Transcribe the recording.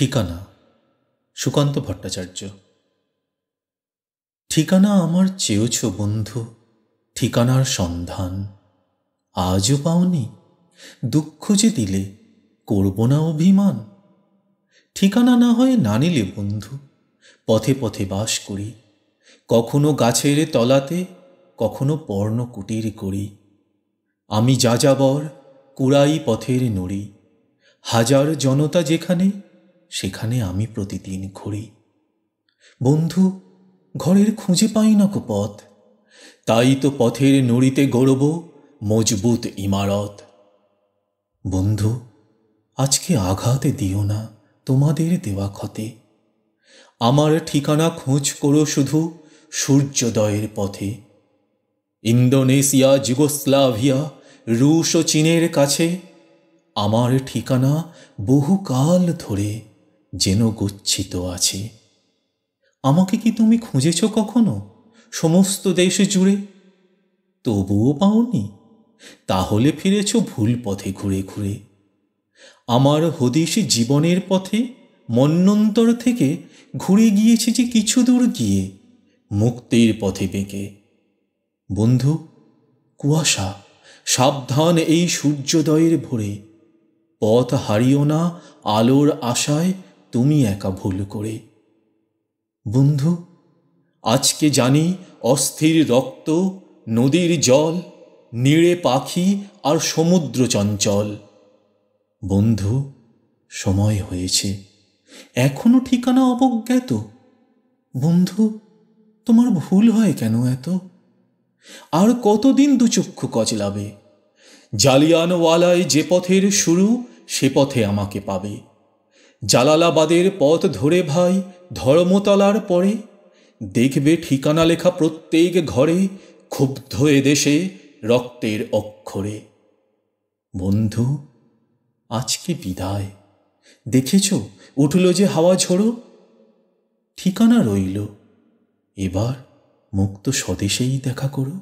ঠিকানা সুকান্ত ভট্টাচার্য ঠিকানা আমার চেয়েছ বন্ধু ঠিকানার সন্ধান আজও পাওনি দুঃখ যে দিলে করব না অভিমান ঠিকানা না হয়ে না নিলে বন্ধু পথে পথে বাস করি কখনো গাছের তলাতে কখনো পর্ণ কুটির করি আমি যাযাবর কুড়াই পথের নড়ি হাজার জনতা যেখানে সেখানে আমি প্রতিদিন ঘুরি বন্ধু ঘরের খুঁজে পাই না কো পথ তাই তো পথের নড়িতে গড়ব মজবুত ইমারত বন্ধু আজকে আঘাতে দিও না তোমাদের দেওয়া ক্ষতে আমার ঠিকানা খোঁজ করো শুধু সূর্যোদয়ের পথে ইন্দোনেশিয়া যুগোস্লাভিয়া রুশ ও চীনের কাছে আমার ঠিকানা বহুকাল ধরে যেন গচ্ছিত আছে আমাকে কি তুমি খুঁজেছ কখনো সমস্ত দেশ জুড়ে তবুও পাওনি তাহলে ফিরেছ ভুল পথে ঘুরে ঘুরে আমার হদিস জীবনের পথে মন্যন্তর থেকে ঘুরে গিয়েছে যে কিছু দূর গিয়ে মুক্তির পথে বেঁকে বন্ধু কুয়াশা সাবধান এই সূর্যোদয়ের ভোরে পথ হারিও না আলোর আশায় তুমি একা ভুল করে বন্ধু আজকে জানি অস্থির রক্ত নদীর জল নিড়ে পাখি আর সমুদ্র চঞ্চল বন্ধু সময় হয়েছে এখনো ঠিকানা অবজ্ঞাত বন্ধু তোমার ভুল হয় কেন এত আর কতদিন দুচক্ষু কচলাবে জালিয়ানওয়ালায় যে পথের শুরু সে পথে আমাকে পাবে জালালাবাদের পথ ধরে ভাই ধর্মতলার পরে দেখবে ঠিকানা লেখা প্রত্যেক ঘরে ক্ষুব্ধ দেশে রক্তের অক্ষরে বন্ধু আজকে বিদায় দেখেছ উঠল যে হাওয়া ঝোড়ো ঠিকানা রইল এবার মুক্ত স্বদেশেই দেখা করো